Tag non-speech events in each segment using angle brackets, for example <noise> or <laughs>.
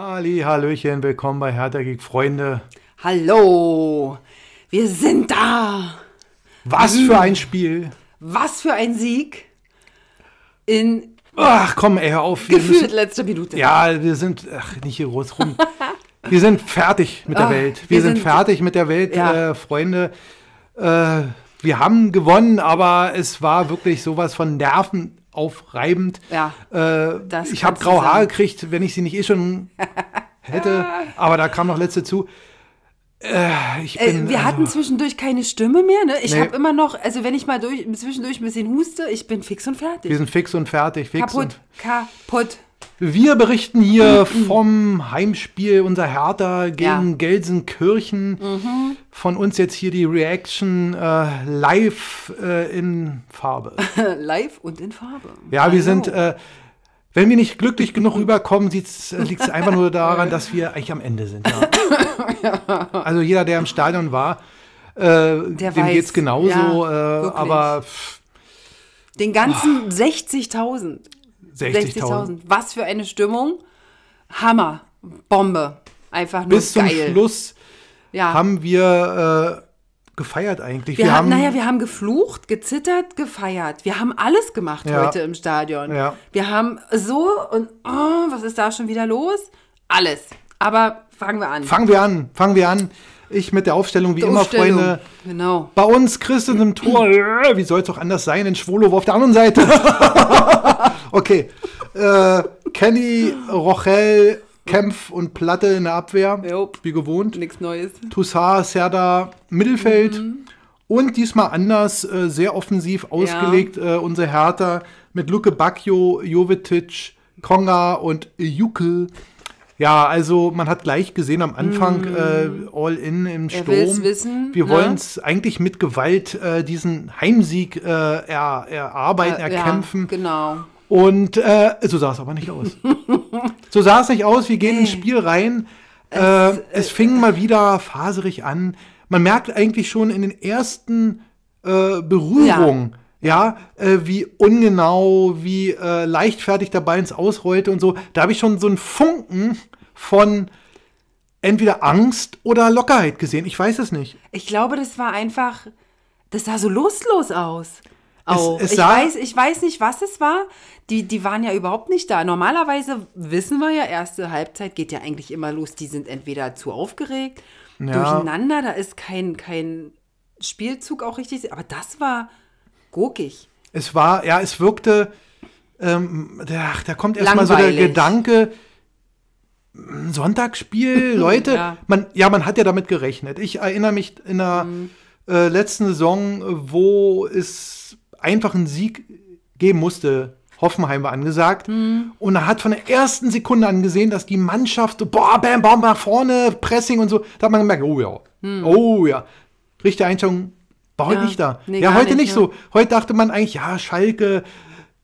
Ali, Hallöchen, willkommen bei Hertha Geek Freunde. Hallo, wir sind da. Was für ein Spiel. Was für ein Sieg in. Ach komm, ey, hör auf. Gefühlt müssen, letzte Minute. Ja, wir sind. Ach, nicht hier groß rum. wir sind fertig mit der ach, Welt. Wir, wir sind, sind, fertig mit der Welt, ja. äh, Freunde. Äh, wir haben gewonnen, aber es war wirklich sowas von Nerven aufreibend. Ja, äh, ich habe graue Haare gekriegt, wenn ich sie nicht eh schon <laughs> hätte, aber da kam noch letzte zu. Äh, äh bin, äh, wir also, hatten zwischendurch keine Stimme mehr. Ne? Ich nee. habe immer noch, also wenn ich mal durch, zwischendurch ein bisschen huste, ich bin fix und fertig. Wir sind fix und fertig. Fix kaputt, und kaputt. Wir berichten hier mm, mm. vom Heimspiel unser Hertha gegen ja. Gelsenkirchen. Mhm. Von uns jetzt hier die Reaction äh, live äh, in Farbe. <laughs> live und in Farbe. Ja, wir Hello. sind. Äh, wenn wir nicht glücklich genug rüberkommen, äh, liegt es einfach nur daran, <laughs> dass wir eigentlich am Ende sind. Ja. <laughs> ja. Also jeder, der im Stadion war, äh, dem geht es genauso. Äh, aber. den ganzen 60.000. Ah. 60.000. Was für eine Stimmung. Hammer. Bombe. Einfach nur Bis geil. Bis zum Schluss ja. haben wir äh, gefeiert eigentlich. Wir, wir haben, naja, wir haben geflucht, gezittert, gefeiert. Wir haben alles gemacht ja. heute im Stadion. Ja. Wir haben so und oh, was ist da schon wieder los? Alles. Aber fangen wir an. Fangen wir an. Fangen wir an. Ich mit der Aufstellung wie immer, Freunde. Genau. Bei uns Christen im Tor. Äh, wie soll es auch anders sein? In Schwolow auf der anderen Seite. <laughs> Okay. Äh, Kenny, Rochel, Kempf und Platte in der Abwehr. Jop. Wie gewohnt. Nichts Neues. Toussaint, Serda, Mittelfeld. Mhm. Und diesmal anders, äh, sehr offensiv ausgelegt, ja. äh, unser Hertha mit Luke Bacchio, Jovetic, Konga und Jukel. Ja, also man hat gleich gesehen am Anfang mm. äh, all in im er Sturm. Wissen, Wir ne? wollen es eigentlich mit Gewalt äh, diesen Heimsieg äh, er, erarbeiten, erkämpfen. Ja, genau. Und äh, so sah es aber nicht aus. <laughs> so sah es nicht aus. Wir gehen ins hm. Spiel rein. Äh, es äh, fing mal wieder faserig an. Man merkt eigentlich schon in den ersten äh, Berührungen, ja, ja äh, wie ungenau, wie äh, leichtfertig dabei ins Ausrollte und so. Da habe ich schon so einen Funken von entweder Angst oder Lockerheit gesehen. Ich weiß es nicht. Ich glaube, das war einfach, das sah so lustlos aus auch. Es, es ich, weiß, ich weiß nicht, was es war. Die, die waren ja überhaupt nicht da. Normalerweise wissen wir ja, erste Halbzeit geht ja eigentlich immer los. Die sind entweder zu aufgeregt, ja. durcheinander, da ist kein, kein Spielzug auch richtig. Aber das war gurkig. Es war, ja, es wirkte, ähm, da, da kommt erstmal so der Gedanke, Sonntagsspiel, <laughs> Leute, ja. man, ja, man hat ja damit gerechnet. Ich erinnere mich in der mhm. äh, letzten Saison, wo es einfachen Sieg geben musste. Hoffenheim war angesagt. Mhm. Und er hat von der ersten Sekunde an gesehen, dass die Mannschaft so, boah, bam, bam, nach vorne, Pressing und so. Da hat man gemerkt, oh ja, mhm. oh ja. Richtige Einstellung war heute ja. nicht da. Nee, ja, heute nicht, nicht ja. so. Heute dachte man eigentlich, ja, Schalke,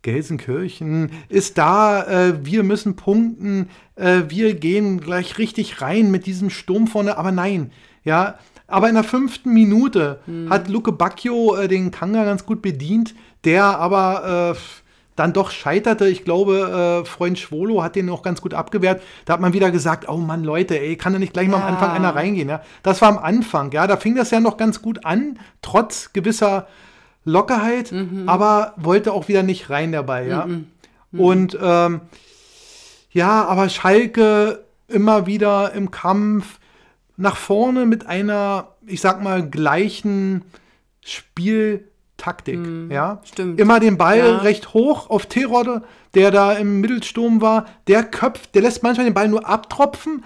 Gelsenkirchen ist da, äh, wir müssen punkten, äh, wir gehen gleich richtig rein mit diesem Sturm vorne, aber nein, ja, aber in der fünften Minute mhm. hat Luke Bacchio äh, den Kanga ganz gut bedient, der aber äh, dann doch scheiterte. Ich glaube, äh, Freund Schwolo hat den auch ganz gut abgewehrt. Da hat man wieder gesagt, oh Mann, Leute, ey, kann da nicht gleich ja. mal am Anfang einer reingehen. Ja? Das war am Anfang, ja. Da fing das ja noch ganz gut an, trotz gewisser Lockerheit, mhm. aber wollte auch wieder nicht rein dabei, ja. Mhm. mhm. Und ähm, ja, aber Schalke immer wieder im Kampf nach vorne mit einer, ich sag mal, gleichen Spieltaktik. Mm, ja? Stimmt. Immer den Ball ja. recht hoch auf Terodde, der da im Mittelsturm war. Der köpft, der lässt manchmal den Ball nur abtropfen,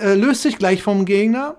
äh, löst sich gleich vom Gegner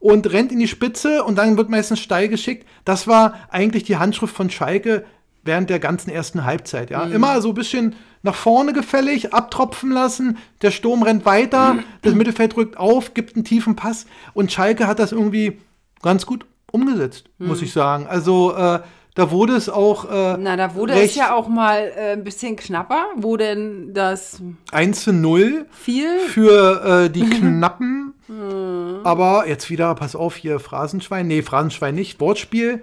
und rennt in die Spitze und dann wird meistens steil geschickt. Das war eigentlich die Handschrift von Schalke während der ganzen ersten Halbzeit. Ja? Mm. Immer so ein bisschen nach vorne gefällig, abtropfen lassen, der Sturm rennt weiter, das <clears throat> Mittelfeld rückt auf, gibt einen tiefen Pass und Schalke hat das irgendwie ganz gut umgesetzt, mhm. muss hm. ich sagen. Also äh, da wurde es auch. Äh, Na, da wurde es ja auch mal äh, ein bisschen knapper, wo denn das 1 zu 0 viel für äh, die <laughs> Knappen. Hm. Aber jetzt wieder, pass auf, hier Phrasenschwein. Nee, Phrasenschwein nicht, Wortspiel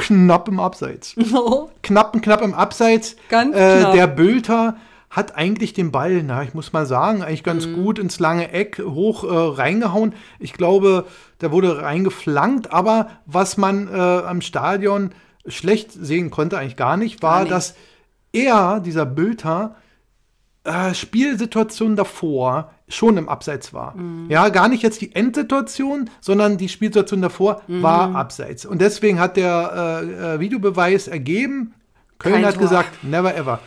knapp im Abseits. <laughs> No. Knapp, knapp im Abseits. Ganz äh, knapp. Der Bülter hat eigentlich den Ball, na, ich muss mal sagen, eigentlich ganz mhm. gut ins lange Eck hoch äh, reingehauen. Ich glaube, der wurde reingeflankt, aber was man äh, am Stadion schlecht sehen konnte, eigentlich gar nicht, war, gar nicht. dass er, dieser Bülter, äh, Spielsituation davor schon im Abseits war. Mhm. Ja, gar nicht jetzt die Endsituation, sondern die Spielsituation davor mhm. war Abseits. Und deswegen hat der äh, äh, Videobeweis ergeben, Köln Kein hat Tor. gesagt, never ever.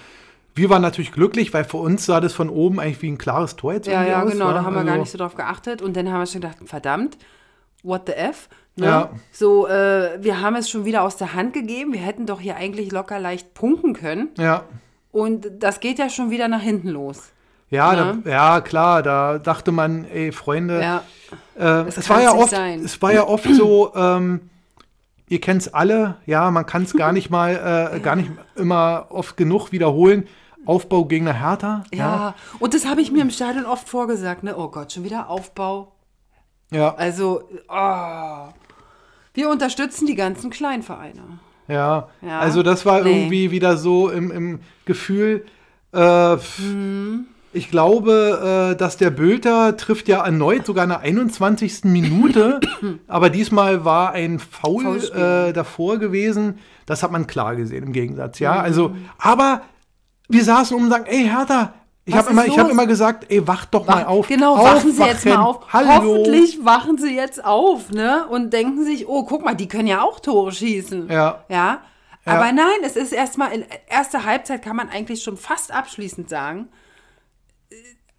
Wir waren natürlich glücklich, weil für uns sah das von oben eigentlich wie ein klares Tor jetzt Ja, ja, aus, genau, war. da haben wir gar also nicht so drauf geachtet. Und dann haben wir schon gedacht, verdammt, what the F? Ne? Ja. So, äh, wir haben es schon wieder aus der Hand gegeben. Wir hätten doch hier eigentlich locker leicht punkten können. Ja. Und das geht ja schon wieder nach hinten los. Ja, Da, ne? ja klar, da dachte man, ey, Freunde, ja. äh, es, war ja oft, sein. es war ja oft so, ähm, ihr kennt es alle, ja, man kann es gar nicht mal, äh, gar nicht immer oft genug wiederholen. Aufbau gegen eine Hertha. Ja, ja. und das habe ich mir im Stadion oft vorgesagt, ne? Oh Gott, schon wieder Aufbau. Ja. Also, oh. wir unterstützen die ganzen Kleinvereine. Ja, ja. also das war nee. irgendwie wieder so im, im Gefühl, äh, mhm. Ich glaube, äh, dass der Bülter trifft ja erneut sogar in der 21. Minute, <coughs> aber diesmal war ein Foul äh, davor gewesen. Das hat man klar gesehen im Gegensatz, ja. Mhm. Also, aber wir saßen um und sagen, ey Hertha, ich habe immer, hab immer gesagt, ey, wacht doch Wach, mal auf. Genau, auf, wachen Sie wachen. jetzt mal auf. Hallo. Hoffentlich wachen Sie jetzt auf, ne? Und denken sich, oh, guck mal, die können ja auch Tore schießen. Ja. Ja. Aber ja. nein, es ist erstmal in erster Halbzeit kann man eigentlich schon fast abschließend sagen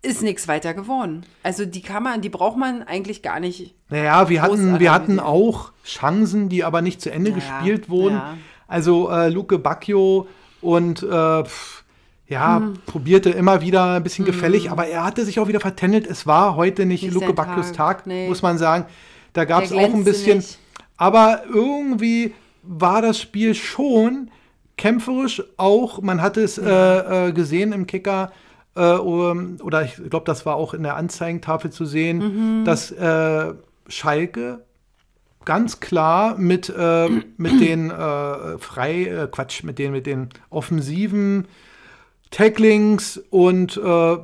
ist nichts weiter geworden. Also die kann man, die braucht man eigentlich gar nicht. Naja, wir hatten, wir hatten auch Chancen, die aber nicht zu Ende naja, gespielt wurden. Naja. Also äh, Luke Bacchio und äh, pff, ja, mhm. probierte immer wieder ein bisschen mhm. gefällig, aber er hatte sich auch wieder vertändelt. Es war heute nicht, nicht Luke Bacchios Tag, Tag nee. muss man sagen. Da gab es auch ein bisschen. Nicht. Aber irgendwie war das Spiel schon kämpferisch auch. Man hat es ja. äh, äh gesehen im Kicker äh, oder ich glaube, das war auch in der Anzeigentafel zu sehen, mhm. dass äh, Schalke ganz klar mit, äh, mit den äh, frei äh, Quatsch mit den mit den offensiven Tacklings und äh,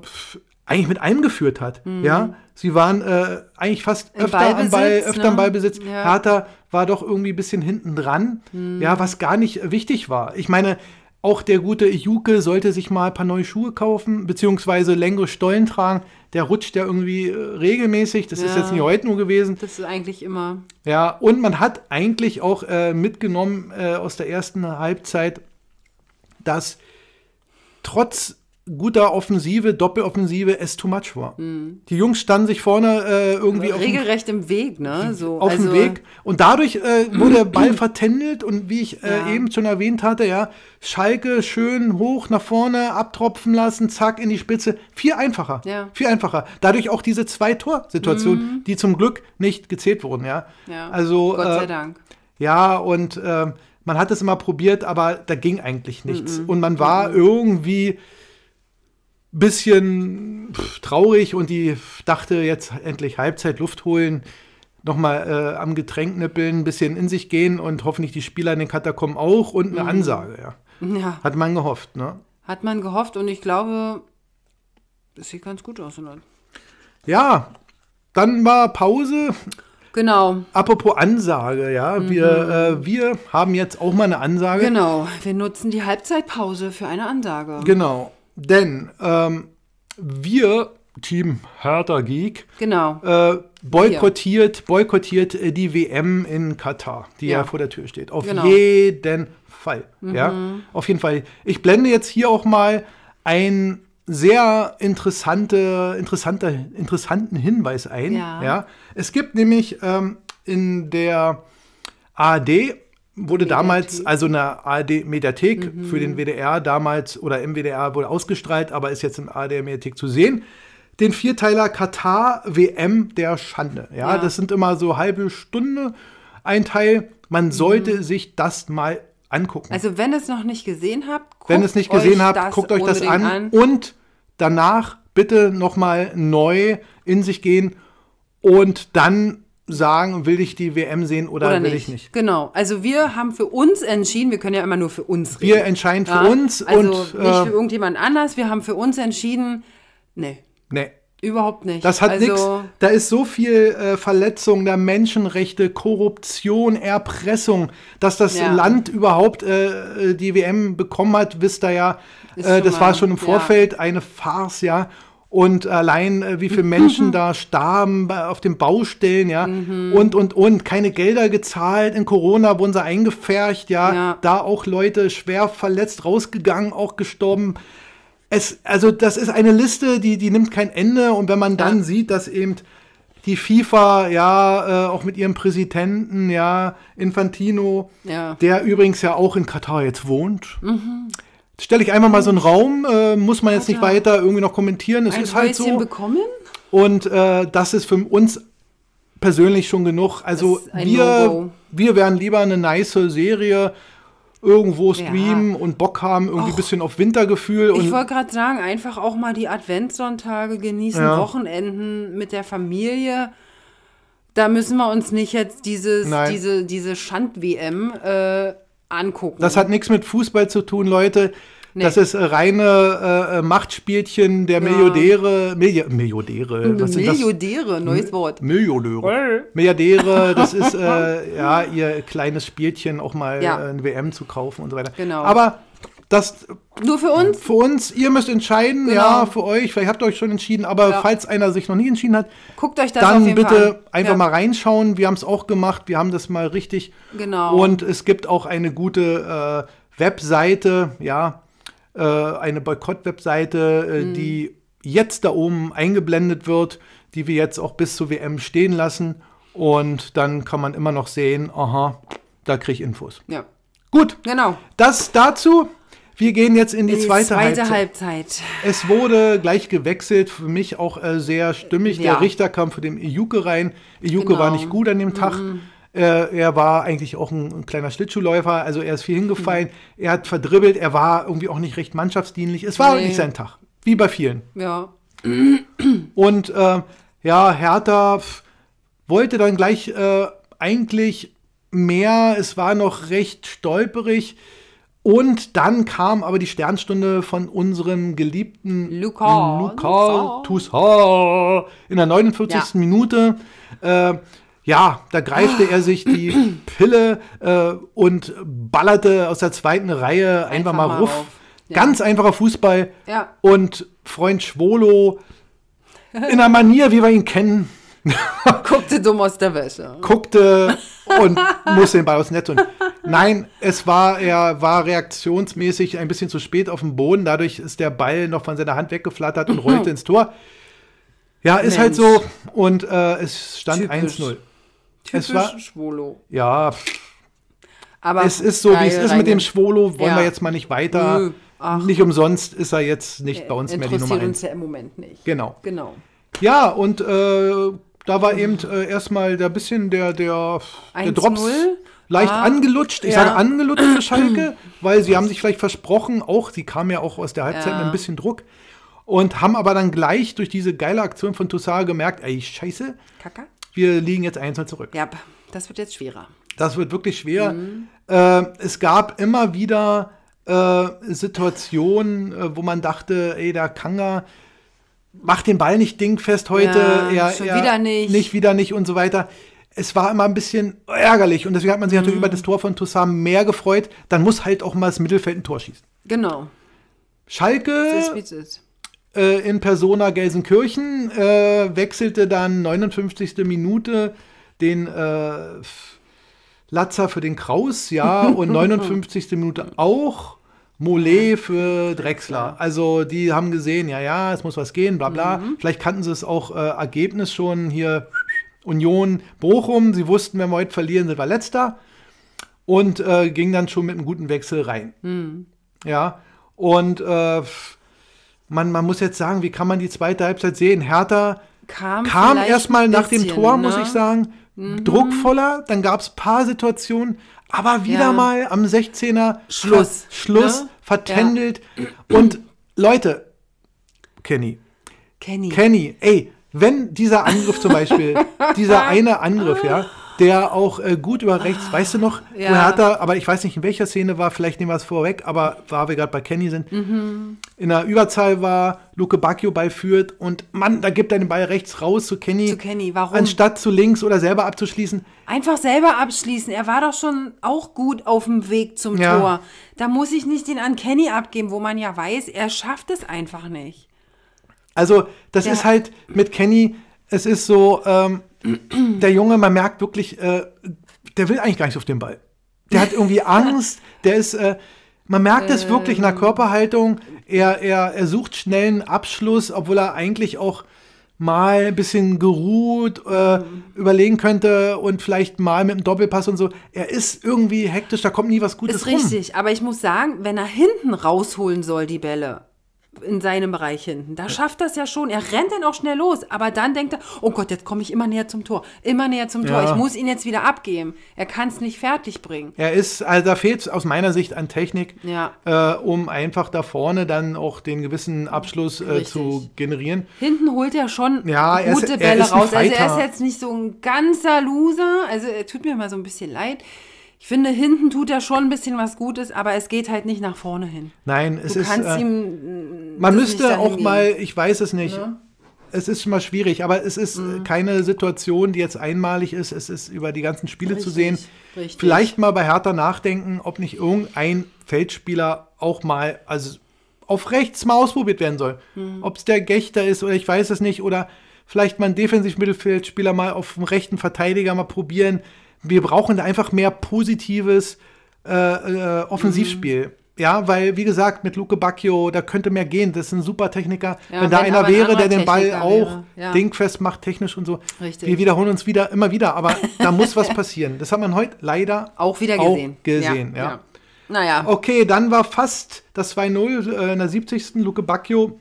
eigentlich mit allem geführt hat. Mhm. Ja, sie waren äh, eigentlich fast Im öfter Ballbesitz, am Ball, öfter ne? am Ballbesitz. Ja. Hertha war doch irgendwie ein bisschen hinten dran. Mhm. Ja, was gar nicht wichtig war. Ich meine, auch der gute Juke sollte sich mal ein paar neue Schuhe kaufen, beziehungsweise längere Stollen tragen. Der rutscht ja irgendwie äh, regelmäßig. Das ja, ist jetzt nicht heute nur gewesen. Das ist eigentlich immer. Ja, und man hat eigentlich auch äh, mitgenommen äh, aus der ersten Halbzeit, dass trotz guter Offensive, Doppeloffensive es too much war. Mhm. Die Jungs standen sich vorne äh, irgendwie auf regelrecht im Weg, ne? So, auf also dem Weg und dadurch äh, wurde der <clears throat> Ball vertändelt und wie ich äh, ja. eben schon erwähnt hatte, ja, Schalke schön hoch nach vorne abtropfen lassen, zack in die Spitze, viel einfacher, ja. viel einfacher. Dadurch auch diese zwei Torsituationen, mhm. die zum Glück nicht gezählt wurden, ja. ja. Also äh, Gott sei Dank. Ja und ähm, man hat es immer probiert, aber da ging eigentlich nichts mhm. und man war irgendwie bisschen traurig und die dachte, jetzt endlich Halbzeit Luft holen, nochmal äh, am Getränk nippeln, ein bisschen in sich gehen und hoffentlich die Spieler in den Katakomben auch und eine mhm. Ansage, ja. ja. Hat man gehofft, ne? Hat man gehofft und ich glaube, es sieht ganz gut aus. Oder? Ja, dann war Pause. Genau. Apropos Ansage, ja. Mhm. Wir, äh, wir haben jetzt auch mal eine Ansage. Genau, wir nutzen die Halbzeitpause für eine Ansage. Genau. Denn ähm, wir, Team Hertha Geek, genau. äh, boykottiert, boykottiert äh, die WM in Katar, die ja, ja vor der Tür steht. Auf genau. jeden Fall. Mhm. Ja? Auf jeden Fall. Ich blende jetzt hier auch mal ein sehr interessante, interessante, interessanten Hinweis ein. Ja. ja? Es gibt nämlich ähm, in der AD wurde Mediathek. damals, also in der ARD-Mediathek mhm. für den WDR damals oder im WDR wurde ausgestrahlt, aber ist jetzt im ARD-Mediathek zu sehen. Den Vierteiler Katar WM der Schande. Ja, ja, das sind immer so halbe Stunde ein Teil. Man mhm. sollte mhm. sich das mal angucken. Also wenn ihr es noch nicht gesehen habt, guckt wenn es nicht gesehen habt, guckt euch das an, an und danach bitte noch mal neu in sich gehen und dann sagen, will ich die WM sehen oder, oder will nicht. ich nicht. Genau. Also wir haben für uns entschieden, wir können ja immer nur für uns reden. Wir entscheiden für ja? uns also und äh, nicht für äh, irgendjemand anders. Wir haben für uns entschieden, nee. Nee. Überhaupt nicht. Das hat also, nichts. Da ist so viel äh, Verletzung der Menschenrechte, Korruption, Erpressung, dass das ja. Land überhaupt äh, äh die WM bekommen hat, wisst ihr ja. Äh, das mal, war schon im Vorfeld ja. eine Farce, ja und allein äh, wie viele Menschen <laughs> da starben bei, auf den Baustellen, ja, mhm. und, und, und, keine Gelder gezahlt, in Corona wurden sie eingepfercht, ja, ja. da auch Leute schwer verletzt, rausgegangen, auch gestorben. Es, also das ist eine Liste, die, die nimmt kein Ende und wenn man dann ja. sieht, dass eben die FIFA, ja, äh, auch mit ihrem Präsidenten, ja, Infantino, ja. der übrigens ja auch in Katar jetzt wohnt, mhm stelle ich einfach mal so einen Raum, äh, muss man jetzt Hat nicht weiter irgendwie noch kommentieren. Es ein ist halt so. bekommen? Und äh, das ist für uns persönlich schon genug. Also wir, no wir wären lieber eine nice Serie irgendwo streamen ja. und Bock haben, irgendwie ein bisschen auf Wintergefühl. ich wollte gerade sagen, einfach auch mal die Adventssonntage genießen, ja. Wochenenden mit der Familie. Da müssen wir uns nicht jetzt dieses, diese, diese Schand-WM äh, angucken. Das hat nichts mit Fußball zu tun, Leute. Nee. Das ist reine äh, äh Machtspielchen der ja. Milliardäre. Milli Milliardäre. Was Milliardäre, neues Wort. Milliardäre. Milliardäre, das ist <laughs> äh, ja ihr kleines Spielchen, auch mal ja. ein WM zu kaufen und so weiter. Genau. Aber das nur für uns? Für uns. Ihr müsst entscheiden, genau. ja, für euch. Vielleicht habt ihr euch schon entschieden, aber ja. falls einer sich noch nie entschieden hat, guckt euch das Dann bitte einfach ja. mal reinschauen. Wir haben es auch gemacht. Wir haben das mal richtig. Genau. Und es gibt auch eine gute äh, Webseite, ja, äh, eine Boykott-Webseite, äh, mhm. die jetzt da oben eingeblendet wird, die wir jetzt auch bis zur WM stehen lassen. Und dann kann man immer noch sehen, aha, da kriege ich Infos. Ja. Gut. Genau. Das dazu. Wir gehen jetzt in die, die zweite, zweite Halbzeit. Halbzeit. Es wurde gleich gewechselt, für mich auch äh, sehr stimmig. Ja. Der Richter kam für den Iuke rein. Iuke genau. war nicht gut an dem Tag. Mhm. Äh, er war eigentlich auch ein, ein, kleiner Schlittschuhläufer, also er ist viel hingefallen, mhm. er hat verdribbelt, er war irgendwie auch nicht recht mannschaftsdienlich. Es war nee. nicht sein Tag, wie bei vielen. Ja. <clears throat> Und äh, ja, Hertha wollte dann gleich äh, eigentlich mehr, es war noch recht stolperig und dann kam aber die Sternstunde von unserem geliebten Luca, Luca Toussaint in der 49. Ja. Minute. Äh, ja, da greifte er sich die <clears throat> Pille äh, und ballerte aus der zweiten Reihe einfach, einfach mal ruff. Ja. Ganz einfacher Fußball. Ja. Und Freund Schwolo in der Manier, wie wir ihn kennen, <laughs> Guckte dumm aus der Wäsche. Guckte und muss den Ball aus Netz. Und nein, es war, er war reaktionsmäßig ein bisschen zu spät auf dem Boden. Dadurch ist der Ball noch von seiner Hand weggeflattert und rollte <laughs> ins Tor. Ja, ist Mensch. halt so. Und äh, es stand 1-0. Typisch es war, Schwolo. Ja. Aber es ist so, wie es ist mit dem Schwolo. Wollen ja. wir jetzt mal nicht weiter. Nö. Nicht umsonst ist er jetzt nicht äh, bei uns mehr die Nummer 1. Interessiert uns ja im Moment nicht. Genau. Genau. Ja, und äh, da war mhm. eben äh, erstmal der bisschen der, der, der Drops leicht ah, angelutscht. Ich ja. sage angelutscht für Schalke, <clears throat> weil sie haben sich vielleicht versprochen, auch, sie kamen ja auch aus der Halbzeit ja. mit ein bisschen Druck und haben aber dann gleich durch diese geile Aktion von Toussaint gemerkt, ey, scheiße. Kacke. Wir liegen jetzt einzeln zurück. Ja, das wird jetzt schwerer. Das wird wirklich schwer. Mhm. Äh, es gab immer wieder äh, Situationen, äh, wo man dachte, ey, der Kanga mach den Ball nicht dingfest heute, ja, eher, eher wieder nicht. nicht, wieder nicht und so weiter. Es war immer ein bisschen ärgerlich und deswegen hat man sich mhm. natürlich über das Tor von Toussaint mehr gefreut. Dann muss halt auch mal das Mittelfeld ein Tor schießen. Genau. Schalke äh, in Persona Gelsenkirchen äh, wechselte dann 59. Minute den äh, Latzer für den Kraus, ja, <laughs> und 59. Minute auch. Mollet für Drexler. Also die haben gesehen, ja, ja, es muss was gehen, bla bla. Mhm. Vielleicht kannten sie es auch äh, Ergebnis schon hier Union Bochum. Sie wussten, wenn wir heute verlieren, sind wir letzter. Und äh, ging dann schon mit einem guten Wechsel rein. Mhm. Ja. Und äh, man, man muss jetzt sagen, wie kann man die zweite Halbzeit sehen? Hertha kam, kam erstmal nach dem Tor, ne? muss ich sagen, mhm. druckvoller. Dann gab es ein paar Situationen, aber wieder ja. mal am 16er Schluss, ver Schluss ne? vertändelt. Ja. Und Leute, Kenny. Kenny. Kenny, ey, wenn dieser Angriff zum Beispiel, dieser <laughs> eine Angriff, ja, der auch äh, gut über rechts, ah, weißt du noch, ja. Hertha, aber ich weiß nicht in welcher Szene war, vielleicht nehmen wir es vorweg, aber da wir gerade bei Kenny sind, mhm. in der Überzahl war, Luke Bacchio beiführt und Mann, da gibt er den Ball rechts raus zu Kenny. Zu Kenny, warum? Anstatt zu links oder selber abzuschließen. Einfach selber abschließen. Er war doch schon auch gut auf dem Weg zum ja. Tor. Da muss ich nicht den an Kenny abgeben, wo man ja weiß, er schafft es einfach nicht. Also, das ja. ist halt mit Kenny, es ist so, ähm, der Junge, man merkt wirklich, äh, der will eigentlich gar nicht auf den Ball. Der hat irgendwie <laughs> Angst, der ist, äh, man merkt es wirklich in der ähm. Körperhaltung, er, er, er sucht schnell einen Abschluss, obwohl er eigentlich auch mal ein bisschen geruht, äh, mhm. überlegen könnte und vielleicht mal mit einem Doppelpass und so. Er ist irgendwie hektisch, da kommt nie was Gutes ist rum. Ist richtig, aber ich muss sagen, wenn er hinten rausholen soll, die Bälle, in seinem Bereich hinten. Da schafft das ja schon. Er rennt dann auch schnell los, aber dann denkt er, oh Gott, jetzt komme ich immer näher zum Tor, immer näher zum Tor. Ja. Ich muss ihn jetzt wieder abgeben. Er kann es nicht fertig bringen. Er ist, also da fehlt es aus meiner Sicht an Technik, ja. äh, um einfach da vorne dann auch den gewissen Abschluss äh, zu generieren. Hinten holt er schon ja, gute ist, Bälle raus. Also er ist jetzt nicht so ein ganzer Loser. Also er tut mir mal so ein bisschen leid. Ich finde, hinten tut er schon ein bisschen was Gutes, aber es geht halt nicht nach vorne hin. Nein, es du ist. Du kannst äh, ihm man müsste auch mal, ich weiß es nicht. Ne? es ist schon mal schwierig, aber es ist mhm. keine Situation, die jetzt einmalig ist. Es ist über die ganzen Spiele richtig, zu sehen. Richtig. Vielleicht mal bei Hertha nachdenken, ob nicht irgendein Feldspieler auch mal, also auf rechts mal ausprobiert werden soll. Mhm. Ob es der Gächter ist oder ich weiß es nicht, oder vielleicht mal ein Defensiv-Mittelfeldspieler mal auf dem rechten Verteidiger mal probieren. Wir brauchen da einfach mehr positives äh, äh, Offensivspiel. Mhm. Ja, weil, wie gesagt, mit Luke Bacchio, da könnte mehr gehen. Das ist ein super Techniker. Ja, wenn da wenn einer wäre, ein der den Ball wäre. auch ja. dingfest macht, technisch und so. Richtig. Wir wiederholen uns wieder, immer wieder. Aber <laughs> da muss was passieren. Das hat man heute leider auch wieder gesehen. Auch gesehen ja, ja. Naja. Okay, dann war fast das 2-0 äh, in der 70. Luke Bacchio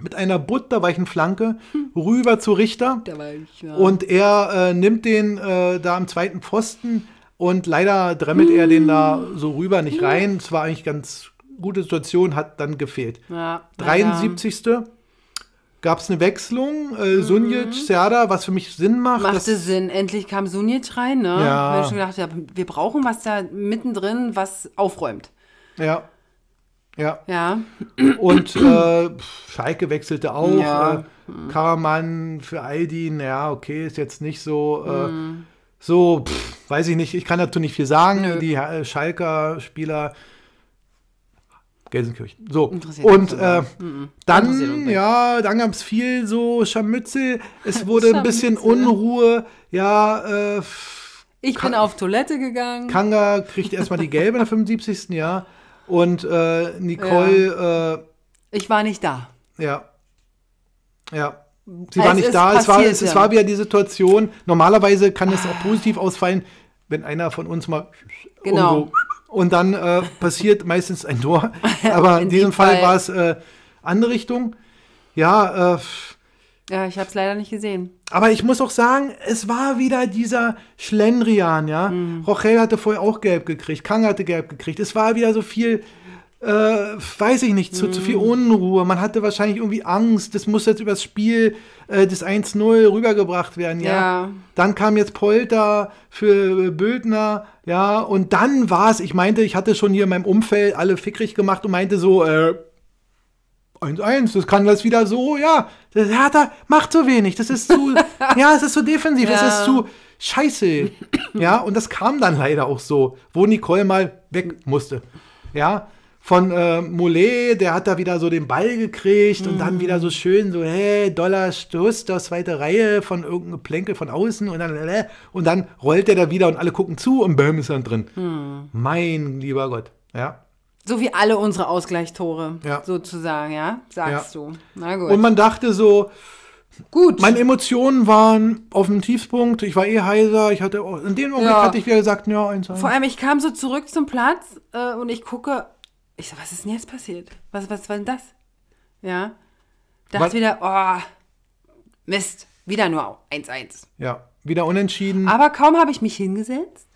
mit einer butterweichen Flanke hm. rüber zu Richter. Weich, und er äh, nimmt den äh, da am zweiten Pfosten und leider dremmelt er den da so rüber nicht rein. Es war eigentlich ganz gute Situation, hat dann gefehlt. Ja, 73. Ja. Gab es eine Wechslung, äh, mhm. Sunjic, Serda, was für mich Sinn macht. Machte Sinn. Endlich kam Sunjic rein, ne? Ja. Weil ich schon gedacht ja, wir brauchen was da mittendrin, was aufräumt. Ja. Ja. Ja. Und äh, Schalke wechselte auch. Ja. Äh, Karaman für Aldi, ja, okay, ist jetzt nicht so. Äh, mhm so, pff, weiß ich nicht, ich kann dazu nicht viel sagen. Nö. Die äh, Schalker Spieler Gelsenkirchen. So. Und äh, mhm. dann, ja, dann gab es viel so Scharmützel. Es wurde ein bisschen Unruhe. Ja, äh, Ich bin auf Toilette gegangen. Kanga kriegt erstmal die gelbe in der 75. Ja. Und äh, Nicole, ja. Äh, ich war nicht da. ja. Ja sie war nicht da. Es war, es, es war wieder die Situation. Normalerweise kann es auch ah. positiv ausfallen, wenn einer von uns mal genau. und dann äh, passiert meistens ein Tor. <laughs> Aber in, in diesem Fall, Fall war es äh, andere Richtung. Ja, äh, ja, ich habe es leider nicht gesehen. Aber ich muss auch sagen, es war wieder dieser Schlendrian, ja. Mhm. Rochel hatte vorher auch gelb gekriegt, Kang hatte gelb gekriegt. Es war wieder so viel, äh, weiß ich nicht, zu, mm. zu, viel hm. Unruhe. Man hatte wahrscheinlich irgendwie Angst, das muss jetzt übers Spiel äh, des 1-0 rübergebracht werden, ja? ja? Dann kam jetzt Polter für äh, Bödner, ja, und dann war es, ich meinte, ich hatte schon hier in meinem Umfeld alle fickrig gemacht und meinte so, äh, 1-1, das kann das wieder so, ja, das Hertha macht so wenig, das ist zu, <laughs> ja, es ist zu defensiv, ja. ist zu scheiße, ja, und das kam dann leider auch so, wo Nicole mal weg musste, ja, von äh, Mollet, der hat da wieder so den Ball gekriegt mhm. und dann wieder so mhm. schön so, hey, Dollar Stoß aus zweite Reihe von irgendeinem Plänkel von außen und dann, äh, und dann rollt der da wieder und alle gucken zu und Böhm ist dann drin. Mhm. Mein lieber Gott, ja. So wie alle unsere Ausgleichstore, ja. sozusagen, ja, sagst ja. du. Na gut. Und man dachte so, Gut. Meine Emotionen waren auf dem Tiefpunkt. Ich war eh heiser. Ich hatte, oh, in dem Moment ja. hatte ich wieder gesagt, ja, eins, eins. Vor allem, ich kam so zurück zum Platz äh, und ich gucke ich so, was ist denn jetzt passiert? Was, was war denn das? Ja. Dachte was? wieder, oh, Mist, wieder nur 1-1. Ja, wieder unentschieden. Aber kaum habe ich mich hingesetzt.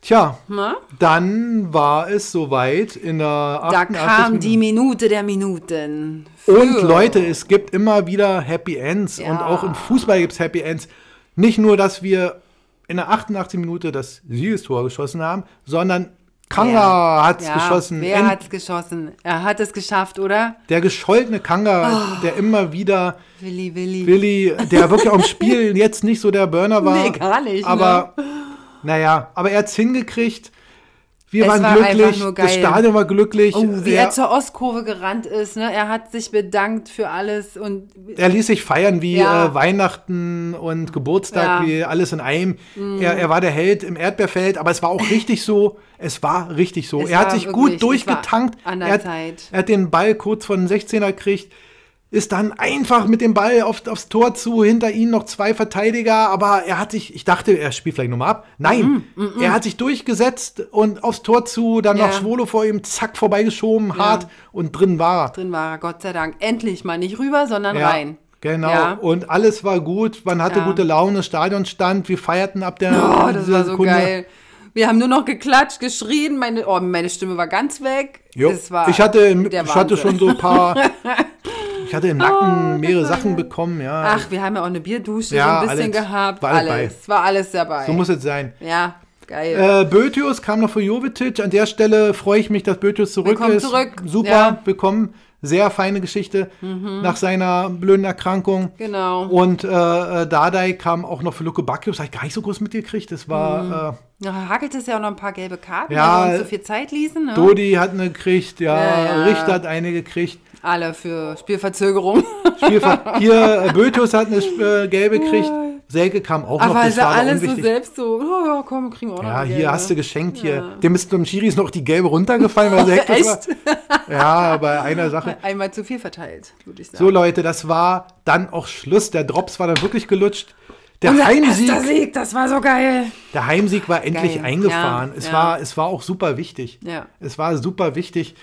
Tja, Na? dann war es soweit in der 88. Da kam Minute. die Minute der Minuten. Für. Und Leute, es gibt immer wieder Happy Ends. Ja. Und auch im Fußball gibt es Happy Ends. Nicht nur, dass wir in der 88. Minute das Siegestor geschossen haben, sondern Kanga hat's ja, geschossen. Wer End hat's geschossen? Er hat es geschafft, oder? Der gescholtene Kanga, oh, der immer wieder. Willi, Willi. Willi, der wirklich auch im Spiel <laughs> jetzt nicht so der Burner war. Nee, gar nicht. Aber, ne? naja, aber er hat's hingekriegt. Wir es waren war glücklich, das Stadion war glücklich. Oh, wie er, er, zur Ostkurve gerannt ist, ne? Er hat sich bedankt für alles und er ließ sich feiern wie ja. äh, Weihnachten und Geburtstag, ja. wie alles in einem. Mhm. Er, er, war der Held im Erdbeerfeld, aber es war auch <laughs> richtig so. Es war richtig so. Es er hat sich wirklich, gut durchgetankt. an der er, hat, Zeit. er hat den Ball kurz von 16er gekriegt ist dann einfach mit dem Ball auf, aufs Tor zu, hinter ihm noch zwei Verteidiger, aber er hat sich, ich dachte, er spielt vielleicht nochmal ab. Nein, mm -mm. er hat sich durchgesetzt und aufs Tor zu, dann ja. noch Schwolo vor ihm, zack, vorbeigeschoben, ja. hart und drin war er. Drin war er, Gott sei Dank. Endlich mal nicht rüber, sondern ja. rein. Genau, ja. und alles war gut, man hatte gute Laune, Stadion stand, wir feierten ab der oh, das war so Sekunde. geil. Wir haben nur noch geklatscht, geschrien, meine, oh, meine Stimme war ganz weg. Jo. War ich hatte, ich hatte schon so ein paar <laughs> ich hatte im Nacken oh, mehrere Sachen bekommen, ja. Ach, wir haben ja auch eine Bierdusche ja, so ein bisschen alles, gehabt. War alles, alles, war alles dabei. So muss es sein. Ja. Geil. Äh, Bötius kam noch für Jovetic. An der Stelle freue ich mich, dass Bötius zurück willkommen ist. Zurück. Super, ja. willkommen. Sehr feine Geschichte mhm. nach seiner blöden Erkrankung. Genau. Und äh, äh Dardai kam auch noch für Luke Bacchius. Habe ich gar nicht so groß mitgekriegt. Das war. Mhm. Äh, ja, es ja auch noch ein paar gelbe Karten, ja, wir uns so viel Zeit ließen. Ne? Dodi hat eine gekriegt, ja, ja, ja. Richter hat eine gekriegt. Alle für Spielverzögerung. Spielver Hier, äh, Bötus hat eine äh, gelbe gekriegt. Selke kam auch Aber noch. Aber also alles so selbst so, oh, ja, komm, kriegen wir auch Ja, noch hier gelbe. hast du geschenkt hier. Ja. Dem ist dem Schiri noch die gelbe runtergefallen, weil <laughs> Selke Echt? War. Ja, bei einer Sache. Einmal zu viel verteilt, würde ich sagen. So Leute, das war dann auch Schluss. Der Drops war dann wirklich gelutscht. Der Unser Heimsieg, Sieg, das war so geil. Der Heimsieg war endlich geil. eingefahren. Ja, es, War, es war auch super wichtig. Ja. Es war super wichtig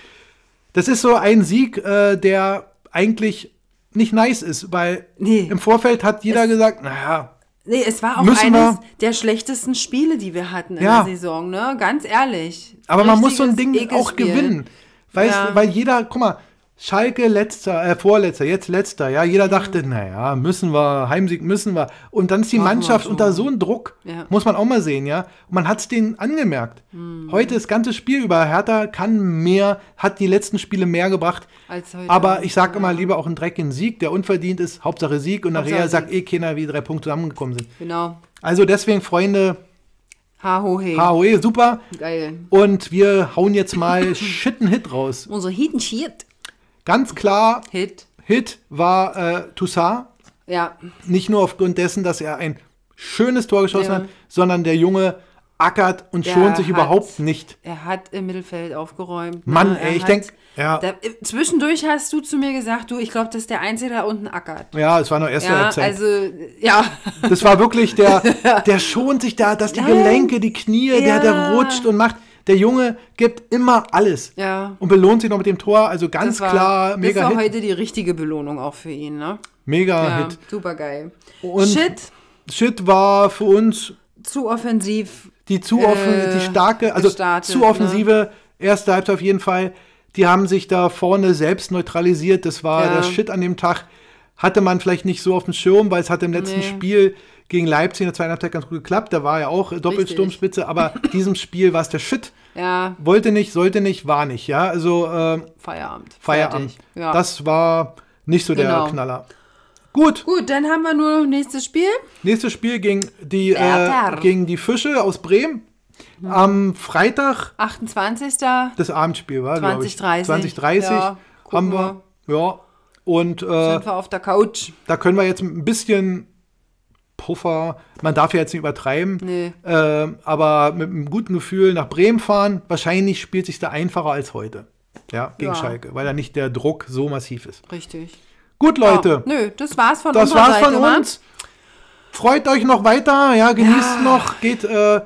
das ist so ein Sieg, äh, der eigentlich nicht nice ist, weil nee. im Vorfeld hat jeder es, gesagt, naja. Nee, es war auch eines wir, der schlechtesten Spiele, die wir hatten in ja. der Saison, ne? Ganz ehrlich. Aber man muss so ein Ding auch gewinnen. Weißt, ja. Weil jeder, guck mal, Schalke letzter, äh, vorletzter, jetzt letzter, ja. Jeder mhm. dachte, naja, müssen wir, Heimsieg müssen wir. Und dann ist die Machen Mannschaft unter so einem Druck, ja. muss man auch mal sehen, ja. Und man hat es denen angemerkt. Mhm. Heute das ganze Spiel über Hertha kann mehr, hat die letzten Spiele mehr gebracht. Aber ich sage immer lieber auch einen dreckigen Sieg, der unverdient ist, Hauptsache Sieg. Und Hauptsache nachher sagt eh keiner, wie drei Punkte zusammengekommen sind. Genau. Also deswegen, Freunde, Ha Hahohe. Hahohe, super. Geil. Und wir hauen jetzt mal <laughs> Shit Hit raus. Unser Hit Shit. Ganz klar, Hit, Hit war äh, Toussaint. Ja. Nicht nur aufgrund dessen, dass er ein schönes Tor geschossen ja. hat, sondern der Junge ackert und der schont sich hat, überhaupt nicht. Er hat im Mittelfeld aufgeräumt. Ne? Mann, ey, ich denke. Ja. Da, äh, zwischendurch hast du zu mir gesagt, du, ich glaube, das ist der Einzige, der unten ackert. Ja, es war nur erste ja, Halbzeit. Also, ja. Das war wirklich der, <laughs> der schont sich da, dass die Gelenke, die Knie, ja. der, der rutscht und macht. Der Junge gibt immer alles. Ja. Und belohnt sich noch mit dem Tor. Also ganz war, klar, mega. Das war Hit. heute die richtige Belohnung auch für ihn, ne? Mega ja, Hit. Super geil. Und Shit. Shit war für uns. Zu offensiv. Die zu offensiv, äh, die starke, also gestartet, zu ne? offensive ne? erste Halbzeit auf jeden Fall. Die haben sich da vorne selbst neutralisiert. Das war ja. der Shit an dem Tag hatte man vielleicht nicht so auf dem Schirm, weil es hatte im letzten nee. Spiel gegen Leipzig in der zweiten Halbzeit ganz gut geklappt. Da war ja auch Doppelsturmspitze, aber <laughs> diesem Spiel war es der Shit. Ja. Wollte nicht, sollte nicht, war nicht, ja. Also äh, Feierabend. Feierabend. Ja. Das war nicht so genau. der Knaller. Gut. Gut, dann haben wir nur noch nächstes Spiel. Nächstes Spiel gegen die, äh, gegen die Fische aus Bremen. Mhm. Am Freitag. 28. Das Abendspiel war, 2030. 2030 ja, haben wir. Ja. Und äh, sind wir auf der Couch. Da können wir jetzt ein bisschen Puffer. Man darf ja jetzt nicht übertreiben, nee. äh, aber mit einem guten Gefühl nach Bremen fahren. Wahrscheinlich spielt sich da einfacher als heute. Ja, gegen ja. Schalke, weil da nicht der Druck so massiv ist. Richtig. Gut, Leute. Ja. Nö, das war's von, das war's Seite, von uns. Man. Freut euch noch weiter, ja, genießt ja. noch, geht äh,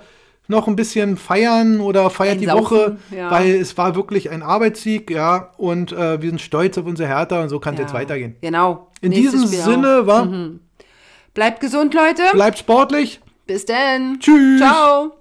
noch ein bisschen feiern oder feiert ein die Saufen, Woche, weil es war wirklich ein Arbeitssieg, ja, und äh, wir sind stolz auf unsere Hertha und so kann es jetzt weitergehen. Genau. In Nächstes diesem Spiel Sinne auch. war. Mhm. Bleibt gesund, Leute. Bleibt sportlich. Bis denn. Tschüss. Ciao.